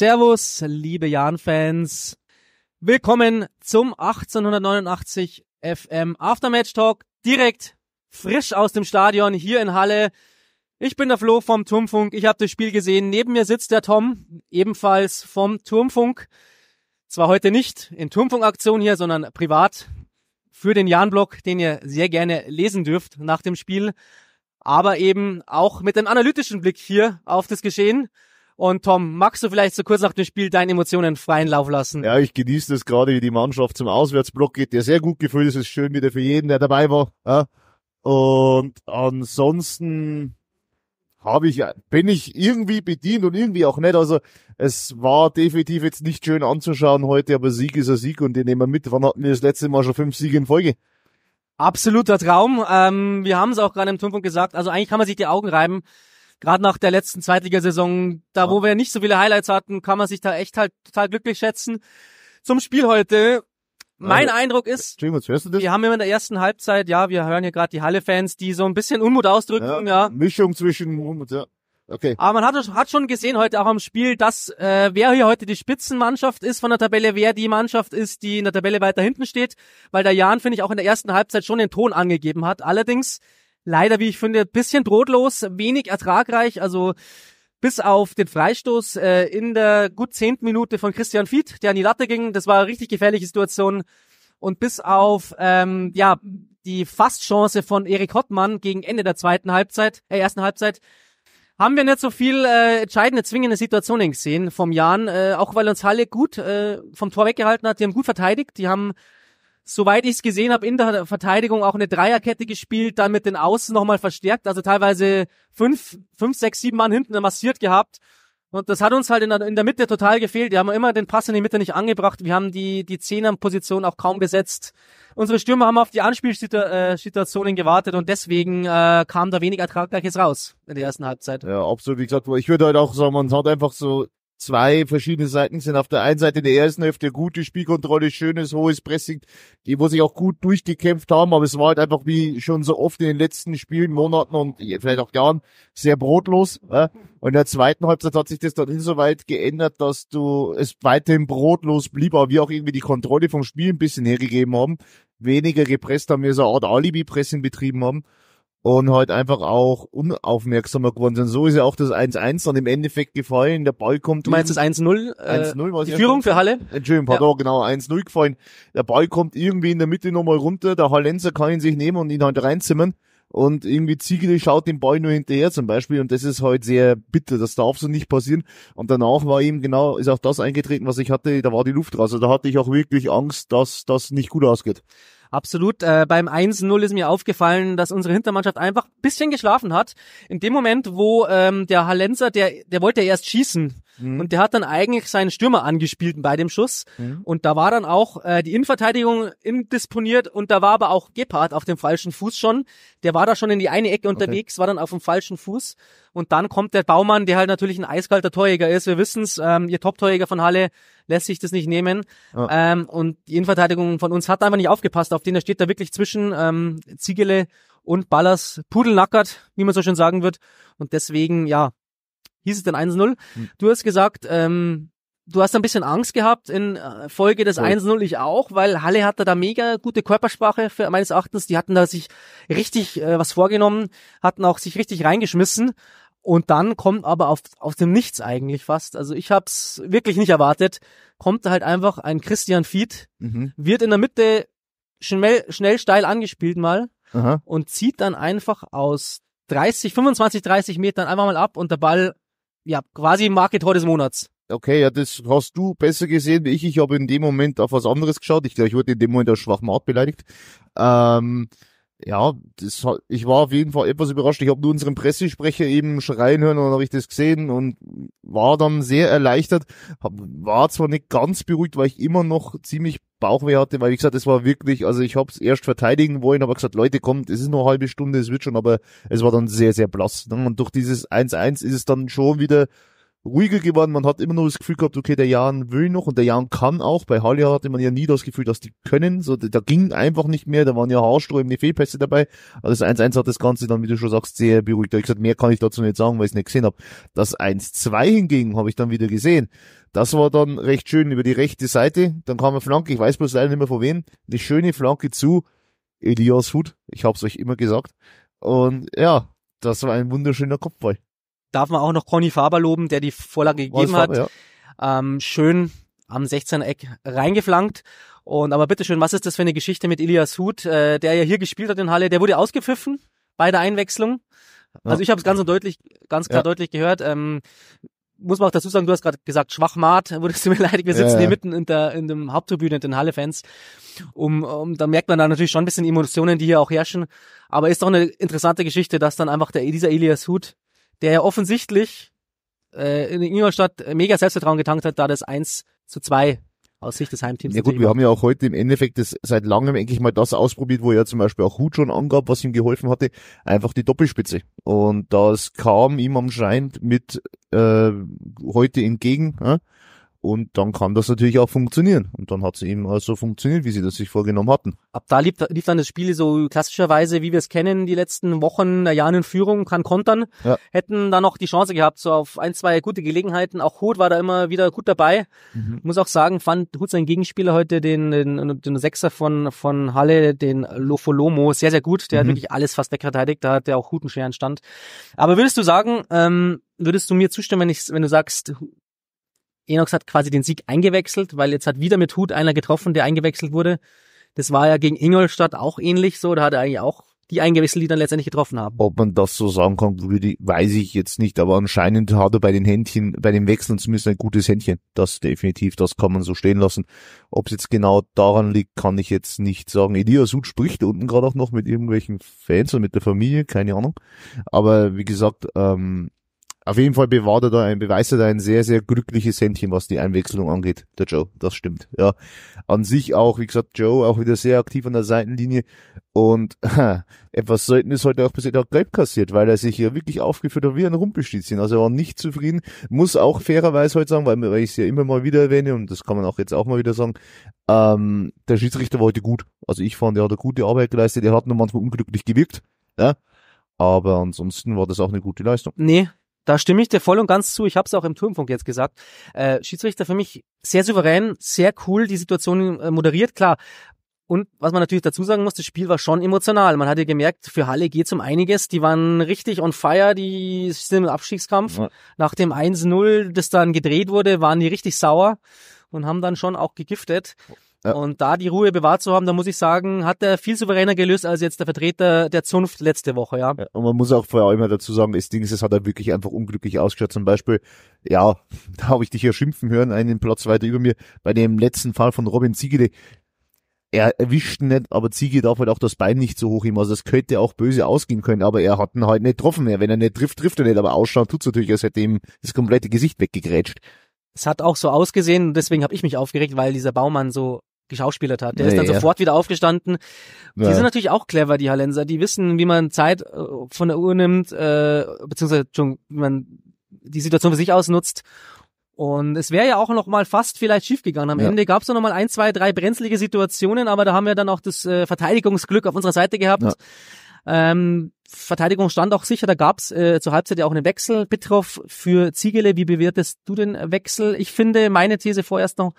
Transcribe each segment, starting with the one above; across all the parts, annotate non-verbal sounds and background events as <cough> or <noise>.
Servus, liebe Jan-Fans. Willkommen zum 1889 FM Aftermatch Talk. Direkt frisch aus dem Stadion hier in Halle. Ich bin der Flo vom Turmfunk. Ich habe das Spiel gesehen. Neben mir sitzt der Tom, ebenfalls vom Turmfunk. Zwar heute nicht in Turmfunk-Aktion hier, sondern privat für den Jan-Blog, den ihr sehr gerne lesen dürft nach dem Spiel. Aber eben auch mit einem analytischen Blick hier auf das Geschehen. Und Tom, magst du vielleicht so kurz nach dem Spiel deine Emotionen freien Lauf lassen? Ja, ich genieße das gerade, wie die Mannschaft zum Auswärtsblock geht, der sehr gut gefühlt ist. Es ist schön wieder für jeden, der dabei war. Ja. Und ansonsten habe ich, bin ich irgendwie bedient und irgendwie auch nicht. Also es war definitiv jetzt nicht schön anzuschauen heute, aber Sieg ist ein Sieg und den nehmen wir mit. Wann hatten wir das letzte Mal schon fünf Siege in Folge? Absoluter Traum. Ähm, wir haben es auch gerade im Tonfunk gesagt. Also eigentlich kann man sich die Augen reiben, gerade nach der letzten Zweitligasaison, da wo wir nicht so viele Highlights hatten, kann man sich da echt halt total glücklich schätzen. Zum Spiel heute. Mein also, Eindruck ist, kurz, hörst du das? wir haben immer in der ersten Halbzeit, ja, wir hören hier gerade die Halle-Fans, die so ein bisschen Unmut ausdrücken, ja. ja. Mischung zwischen Unmut, ja. Okay. Aber man hat, hat schon gesehen heute auch am Spiel, dass äh, wer hier heute die Spitzenmannschaft ist von der Tabelle, wer die Mannschaft ist, die in der Tabelle weiter hinten steht, weil der Jan, finde ich, auch in der ersten Halbzeit schon den Ton angegeben hat. Allerdings leider, wie ich finde, bisschen brotlos, wenig ertragreich. Also bis auf den Freistoß äh, in der gut zehnten Minute von Christian Fied, der an die Latte ging. Das war eine richtig gefährliche Situation. Und bis auf ähm, ja die Fastchance von Erik Hottmann gegen Ende der zweiten Halbzeit, äh, ersten Halbzeit, haben wir nicht so viel äh, entscheidende, zwingende Situationen gesehen vom Jan, äh, auch weil uns Halle gut äh, vom Tor weggehalten hat. Die haben gut verteidigt, die haben soweit ich es gesehen habe, in der Verteidigung auch eine Dreierkette gespielt, dann mit den Außen nochmal verstärkt, also teilweise fünf, fünf, sechs, sieben Mann hinten massiert gehabt. Und das hat uns halt in der, in der Mitte total gefehlt. Wir haben immer den Pass in die Mitte nicht angebracht. Wir haben die, die Zehner-Position auch kaum besetzt. Unsere Stürmer haben auf die Anspielsituationen äh, gewartet und deswegen äh, kam da wenig Ertraggleiches raus in der ersten Halbzeit. Ja, absolut. Wie gesagt, ich würde halt auch sagen, man hat einfach so zwei verschiedene Seiten sind. Auf der einen Seite in der ersten Hälfte gute Spielkontrolle, schönes, hohes Pressing, die wo sich auch gut durchgekämpft haben, aber es war halt einfach wie schon so oft in den letzten Spielen, Monaten und vielleicht auch Jahren sehr brotlos. Ja? Und in der zweiten Halbzeit hat sich das dann insoweit geändert, dass du es weiterhin brotlos blieb, aber wir auch irgendwie die Kontrolle vom Spiel ein bisschen hergegeben haben, weniger gepresst haben, wir so eine Art Alibi-Pressing betrieben haben und heute halt einfach auch unaufmerksamer geworden sind. So ist ja auch das 1-1 dann im Endeffekt gefallen. Der Ball kommt. Du meinst das 1-0? 1-0 war Die Führung für Halle? Entschuldigung, pardon, ja. genau, 1-0 gefallen. Der Ball kommt irgendwie in der Mitte nochmal runter. Der Hallenser kann ihn sich nehmen und ihn halt reinzimmern. Und irgendwie Ziegel schaut den Ball nur hinterher zum Beispiel. Und das ist halt sehr bitter. Das darf so nicht passieren. Und danach war ihm genau, ist auch das eingetreten, was ich hatte. Da war die Luft raus. Also da hatte ich auch wirklich Angst, dass das nicht gut ausgeht. Absolut. Äh, beim 1-0 ist mir aufgefallen, dass unsere Hintermannschaft einfach ein bisschen geschlafen hat. In dem Moment, wo ähm, der Hallenser, der, der wollte ja erst schießen Mhm. Und der hat dann eigentlich seinen Stürmer angespielt bei dem Schuss. Mhm. Und da war dann auch äh, die Innenverteidigung indisponiert und da war aber auch Gepard auf dem falschen Fuß schon. Der war da schon in die eine Ecke unterwegs, okay. war dann auf dem falschen Fuß. Und dann kommt der Baumann, der halt natürlich ein eiskalter Torjäger ist. Wir wissen's, ähm, ihr Top-Torjäger von Halle lässt sich das nicht nehmen. Oh. Ähm, und die Innenverteidigung von uns hat einfach nicht aufgepasst. Auf den da steht da wirklich zwischen ähm, Ziegele und Ballers. pudelnackert, wie man so schön sagen wird. Und deswegen, ja, hieß es denn 1-0. Hm. Du hast gesagt, ähm, du hast ein bisschen Angst gehabt in äh, Folge des cool. 1-0, ich auch, weil Halle hatte da mega gute Körpersprache für, meines Erachtens. Die hatten da sich richtig äh, was vorgenommen, hatten auch sich richtig reingeschmissen. Und dann kommt aber auf, auf dem Nichts eigentlich fast. Also ich hab's wirklich nicht erwartet. Kommt halt einfach ein Christian Fied, mhm. wird in der Mitte schnell, schnell steil angespielt mal Aha. und zieht dann einfach aus 30, 25, 30 Metern einfach mal ab und der Ball ja, quasi Marketor des Monats. Okay, ja, das hast du besser gesehen wie ich. Ich habe in dem Moment auf was anderes geschaut. Ich glaube, ich wurde in dem Moment als Schwachmat beleidigt. Ähm, ja, das, ich war auf jeden Fall etwas überrascht. Ich habe nur unseren Pressesprecher eben schreien hören und dann habe ich das gesehen und war dann sehr erleichtert. Hab, war zwar nicht ganz beruhigt, weil ich immer noch ziemlich Bauchweh hatte, weil wie gesagt, es war wirklich, also ich habe es erst verteidigen wollen, aber gesagt, Leute, kommt, es ist nur halbe Stunde, es wird schon, aber es war dann sehr, sehr blass. Ne? Und durch dieses 1-1 ist es dann schon wieder ruhiger geworden. Man hat immer nur das Gefühl gehabt, okay, der Jan will noch und der Jan kann auch. Bei Halle hatte man ja nie das Gefühl, dass die können. So, da ging einfach nicht mehr. Da waren ja haarsträubende Fehlpässe dabei. Also das 1-1 hat das Ganze dann, wie du schon sagst, sehr beruhigt. Da habe ich gesagt, mehr kann ich dazu nicht sagen, weil ich es nicht gesehen habe. Das 1-2 hingegen habe ich dann wieder gesehen. Das war dann recht schön über die rechte Seite. Dann kam eine Flanke. Ich weiß bloß leider nicht mehr von wem. Eine schöne Flanke zu Elias Hut. Ich habe es euch immer gesagt. Und ja, das war ein wunderschöner Kopfball darf man auch noch Conny Faber loben, der die Vorlage gegeben Wolfsburg, hat. Ja. Ähm, schön am 16 Eck reingeflankt. Und aber bitteschön, was ist das für eine Geschichte mit Ilias Hut, äh, der ja hier gespielt hat in Halle, der wurde ausgepfiffen bei der Einwechslung. Also ja. ich habe es ganz und deutlich, ganz klar ja. deutlich gehört. Ähm, muss man auch dazu sagen, du hast gerade gesagt, Schwachmat, <laughs> wurdest du mir leidig. wir sitzen ja, hier mitten in der in dem Haupttribüne in den Halle-Fans. Um, um, da merkt man dann natürlich schon ein bisschen Emotionen, die hier auch herrschen. Aber ist doch eine interessante Geschichte, dass dann einfach der dieser Elias Hut der ja offensichtlich äh, in Ingolstadt äh, mega Selbstvertrauen getankt hat, da das 1 zu 2 aus Sicht des Heimteams. Ja gut, wir haben ja auch heute im Endeffekt das, seit langem eigentlich mal das ausprobiert, wo er zum Beispiel auch Hut schon angab, was ihm geholfen hatte, einfach die Doppelspitze. Und das kam ihm anscheinend mit äh, heute entgegen. Ja? Und dann kann das natürlich auch funktionieren. Und dann hat es eben so funktioniert, wie sie das sich vorgenommen hatten. Ab da lief, lief dann das Spiel so klassischerweise, wie wir es kennen, die letzten Wochen, Jahren in Führung, kann kontern. Ja. Hätten da noch die Chance gehabt, so auf ein, zwei gute Gelegenheiten. Auch Hut war da immer wieder gut dabei. Mhm. Muss auch sagen, fand Hut sein Gegenspieler heute, den, den, den Sechser von, von Halle, den Lofolomo, sehr, sehr gut. Der mhm. hat wirklich alles fast wegverteidigt. Da hat der auch guten schweren Stand. Aber würdest du sagen, ähm, würdest du mir zustimmen, wenn, ich, wenn du sagst, Enox hat quasi den Sieg eingewechselt, weil jetzt hat wieder mit Hut einer getroffen, der eingewechselt wurde. Das war ja gegen Ingolstadt auch ähnlich so, da hat er eigentlich auch die eingewechselt, die dann letztendlich getroffen haben. Ob man das so sagen kann, würde, weiß ich jetzt nicht, aber anscheinend hat er bei den Händchen, bei dem Wechseln zumindest ein gutes Händchen. Das definitiv, das kann man so stehen lassen. Ob es jetzt genau daran liegt, kann ich jetzt nicht sagen. Elias Hut spricht unten gerade auch noch mit irgendwelchen Fans oder mit der Familie, keine Ahnung. Aber wie gesagt, ähm, auf jeden Fall bewahrt er da ein, beweist er da ein sehr, sehr glückliches Händchen, was die Einwechslung angeht, der Joe. Das stimmt, ja. An sich auch, wie gesagt, Joe auch wieder sehr aktiv an der Seitenlinie und ha, <laughs> etwas selten ist heute auch passiert, jetzt auch gelb kassiert, weil er sich hier wirklich aufgeführt hat wie ein Rumpelstilzchen. Also er war nicht zufrieden, muss auch fairerweise heute sagen, weil, weil ich es ja immer mal wieder erwähne und das kann man auch jetzt auch mal wieder sagen, ähm, der Schiedsrichter war heute gut. Also ich fand, er hat eine gute Arbeit geleistet, er hat nur manchmal unglücklich gewirkt, ja. Aber ansonsten war das auch eine gute Leistung. Nee, da stimme ich dir voll und ganz zu. Ich habe es auch im Turmfunk jetzt gesagt. Äh, Schiedsrichter für mich sehr souverän, sehr cool, die Situation äh, moderiert, klar. Und was man natürlich dazu sagen muss, das Spiel war schon emotional. Man hatte gemerkt, für Halle geht's um einiges. Die waren richtig on fire, die sind im Abstiegskampf. Ja. Nach dem 1-0, das dann gedreht wurde, waren die richtig sauer und haben dann schon auch gegiftet. Oh. Ja. Und da die Ruhe bewahrt zu haben, da muss ich sagen, hat er viel souveräner gelöst als jetzt der Vertreter der Zunft letzte Woche, ja. ja und man muss auch vorher auch immer dazu sagen, das Ding ist, es hat er wirklich einfach unglücklich ausgeschaut. Zum Beispiel, ja, <laughs> da habe ich dich ja schimpfen hören, einen Platz weiter über mir, bei dem letzten Fall von Robin Ziegede. Er erwischt nicht, aber Ziege darf halt auch das Bein nicht so hoch ihm. Also das könnte auch böse ausgehen können, aber er hat ihn halt nicht getroffen. Wenn er nicht trifft, trifft er nicht, aber ausschaut tut's natürlich, als hätte ihm das komplette Gesicht weggegrätscht. Es hat auch so ausgesehen, deswegen habe ich mich aufgeregt, weil dieser Baumann so geschauspielert hat. Der nee, ist dann ja. sofort wieder aufgestanden. Ja. Die sind natürlich auch clever, die Hallenser. Die wissen, wie man Zeit äh, von der Uhr nimmt, äh, beziehungsweise schon, wie man die Situation für sich ausnutzt. Und es wäre ja auch noch mal fast vielleicht schiefgegangen. Am ja. Ende gab es noch mal ein, zwei, drei brenzlige Situationen, aber da haben wir dann auch das äh, Verteidigungsglück auf unserer Seite gehabt. Ja. Ähm, Verteidigung stand auch sicher, da gab es äh, zur Halbzeit ja auch einen Wechsel. Bitroff für Ziegele, wie bewertest du den Wechsel? Ich finde meine These vorerst noch,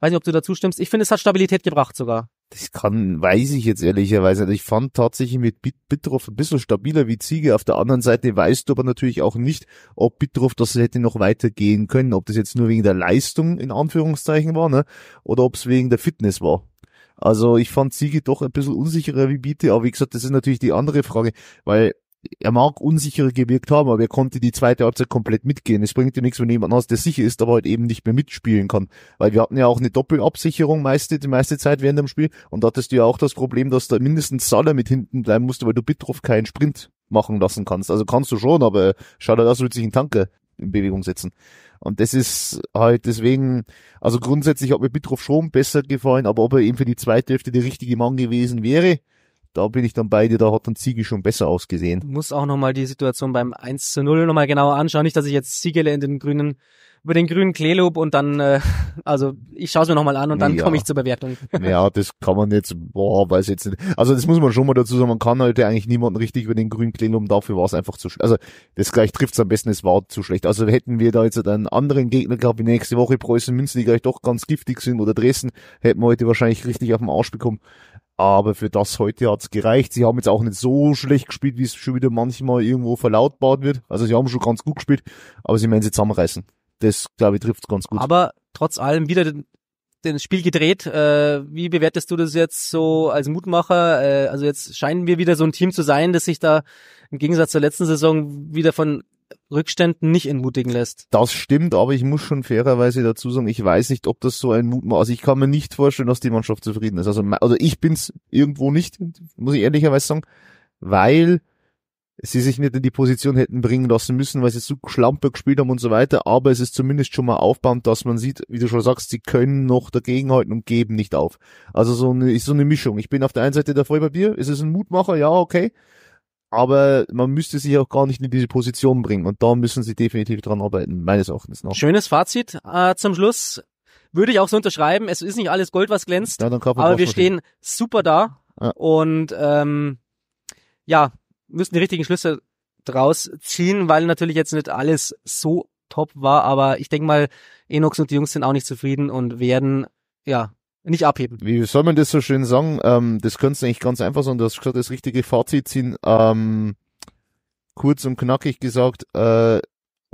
Weiß nicht, ob du dazu stimmst. Ich finde, es hat Stabilität gebracht sogar. Das kann, weiß ich jetzt ehrlicherweise Ich fand tatsächlich mit Bit Bitroff ein bisschen stabiler wie Ziege. Auf der anderen Seite weißt du aber natürlich auch nicht, ob Bitroff das hätte noch weitergehen können, ob das jetzt nur wegen der Leistung in Anführungszeichen war, ne? Oder ob es wegen der Fitness war. Also ich fand Ziege doch ein bisschen unsicherer wie Biete, aber wie gesagt, das ist natürlich die andere Frage, weil er mag unsicherer gewirkt haben, aber er konnte die zweite Halbzeit komplett mitgehen. Es bringt dir nichts, wenn jemand anders, der sicher ist, aber halt eben nicht mehr mitspielen kann. Weil wir hatten ja auch eine Doppelabsicherung meiste, die meiste Zeit während dem Spiel und da hattest du ja auch das Problem, dass da mindestens Salah mit hinten bleiben musste, weil du Bitroff keinen Sprint machen lassen kannst. Also kannst du schon, aber schade, dass du wird sich einen Tanke in Bewegung setzen. Und das ist halt deswegen, also grundsätzlich hat mir Bitroff schon besser gefallen, aber ob er eben für die zweite Hälfte der richtige Mann gewesen wäre, da bin ich dann bei dir, da hat dann Ziegel schon besser ausgesehen. Muss auch nochmal die Situation beim 1 zu 0 nochmal genauer anschauen. Nicht, dass ich jetzt Ziegele in den grünen, über den grünen Klee lob und dann, äh, also ich schaue es mir nochmal an und dann ja. komme ich zur Bewertung. <laughs> Ja, das kann man jetzt, boah, weiß jetzt nicht. Also das muss man schon mal dazu sagen, man kann heute eigentlich niemanden richtig über den grünen Klee loben, dafür war es einfach zu schlecht. Also das gleich trifft es am besten, es war zu schlecht. Also hätten wir da jetzt einen anderen Gegner gehabt, wie nächste Woche Preußen Münzen, die gleich doch ganz giftig sind oder Dresden, hätten wir heute wahrscheinlich richtig auf den Arsch bekommen. Aber für das heute hat's gereicht. Sie haben jetzt auch nicht so schlecht gespielt, wie es schon wieder manchmal irgendwo verlautbart wird. Also sie haben schon ganz gut gespielt, aber sie meinen sie zusammenreißen. Das, glaube ich, trifft's ganz gut. Aber trotz allem wieder den, den Spiel gedreht. Äh, wie bewertest du das jetzt so als Mutmacher? Äh, also jetzt scheinen wir wieder so ein Team zu sein, das sich da im Gegensatz zur letzten Saison wieder von Rückständen nicht entmutigen lässt. Das stimmt, aber ich muss schon fairerweise dazu sagen, ich weiß nicht, ob das so ein Mutmaß, also ich kann mir nicht vorstellen, dass die Mannschaft zufrieden ist. Also, also ich bin's irgendwo nicht, muss ich ehrlicherweise sagen, weil sie sich nicht in die Position hätten bringen lassen müssen, weil sie so Schlampe gespielt haben und so weiter, aber es ist zumindest schon mal aufbauend, dass man sieht, wie du schon sagst, sie können noch dagegenhalten und geben nicht auf. Also so eine, ist so eine Mischung. Ich bin auf der einen Seite der Vollpapier, es ist ein Mutmacher, ja, okay, aber man müsste sich auch gar nicht in diese Position bringen und da müssen sie definitiv dran arbeiten, meines Erachtens noch. Schönes Fazit äh, zum Schluss. Würde ich auch so unterschreiben, es ist nicht alles Gold, was glänzt, ja, dann aber wir stehen super da ja. und ähm, ja, müssen die richtigen Schlüsse draus ziehen, weil natürlich jetzt nicht alles so top war, aber ich denke mal, Enox und die Jungs sind auch nicht zufrieden und werden ja nicht abheben. Wie soll man das so schön sagen? Ähm, das kannst du eigentlich ganz einfach sagen. Du hast gesagt, das richtige Fazit ziehen. Ähm, kurz und knackig gesagt, äh,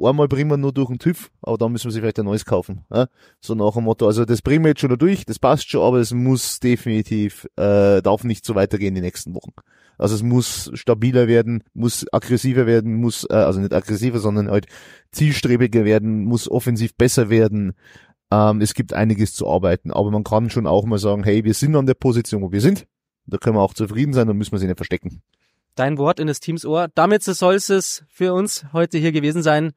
einmal bringen wir nur durch den TÜV, aber dann müssen wir sich vielleicht ein neues kaufen. Äh? So nach dem Motto, also das bringen wir jetzt schon noch durch, das passt schon, aber es muss definitiv, äh, darf nicht so weitergehen die nächsten Wochen. Also es muss stabiler werden, muss aggressiver werden, muss, äh, also nicht aggressiver, sondern halt zielstrebiger werden, muss offensiv besser werden, ähm, es gibt einiges zu arbeiten, aber man kann schon auch mal sagen, hey, wir sind an der Position, wo wir sind. Da können wir auch zufrieden sein und müssen wir sie nicht verstecken. Dein Wort in das Teams Ohr. Damit soll es für uns heute hier gewesen sein.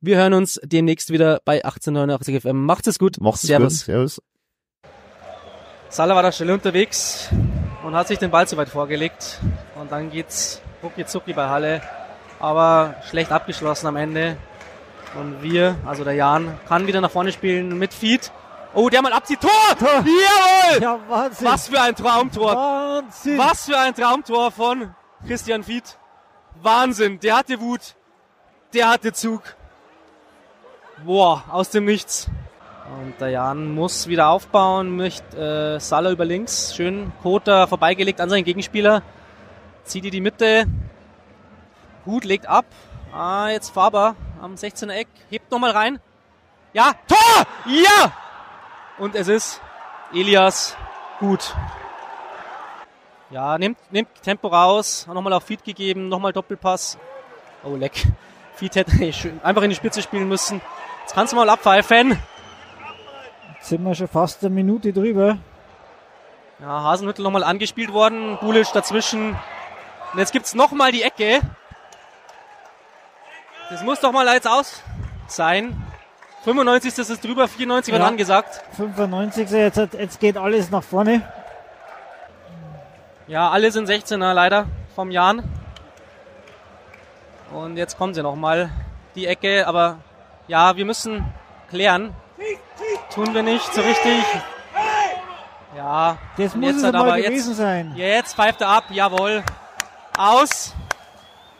Wir hören uns demnächst wieder bei 1889 FM. Macht es gut. Macht's Servus. gut. Servus. Salah war da schnell unterwegs und hat sich den Ball zu weit vorgelegt. Und dann geht's rucki zucki bei Halle. Aber schlecht abgeschlossen am Ende. Und wir, also der Jan, kann wieder nach vorne spielen mit Feed. Oh, der mal abzieht. Tor! Tor! Jawohl! Ja, Wahnsinn. Was für ein Traumtor. Wahnsinn. Was für ein Traumtor von Christian Fied. Wahnsinn. Der hatte Wut. Der hatte Zug. Boah, aus dem Nichts. Und der Jan muss wieder aufbauen, möchte äh, Salah über links. Schön Kota vorbeigelegt an seinen Gegenspieler. Zieht in die Mitte. Hut legt ab. Ah, jetzt Faber am 16er Eck, hebt nochmal rein. Ja, Tor! Ja! Und es ist Elias gut. Ja, nimmt, nimmt Tempo raus, nochmal auf Feed gegeben, nochmal Doppelpass. Oh, leck. Feed hätte <laughs> einfach in die Spitze spielen müssen. Jetzt kannst du mal abpfeifen. Jetzt sind wir schon fast eine Minute drüber. Ja, Hasenhüttel nochmal angespielt worden, Bulisch dazwischen. Und jetzt gibt's nochmal die Ecke. Das muss doch mal jetzt aus sein. 95. ist es drüber, 94 ja. wird angesagt. 95. Jetzt, jetzt geht alles nach vorne. Ja, alle sind 16er leider vom Jan. Und jetzt kommen sie nochmal die Ecke, aber ja, wir müssen klären. Tun wir nicht so richtig. Ja, das muss jetzt es aber gewesen jetzt, sein. Jetzt pfeift er ab, jawohl. Aus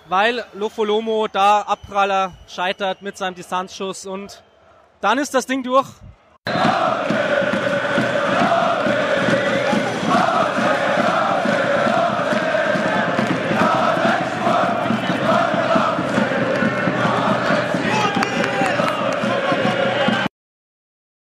weil Lofolomo da Abpraller scheitert mit seinem Distanzschuss und dann ist das Ding durch. Ja,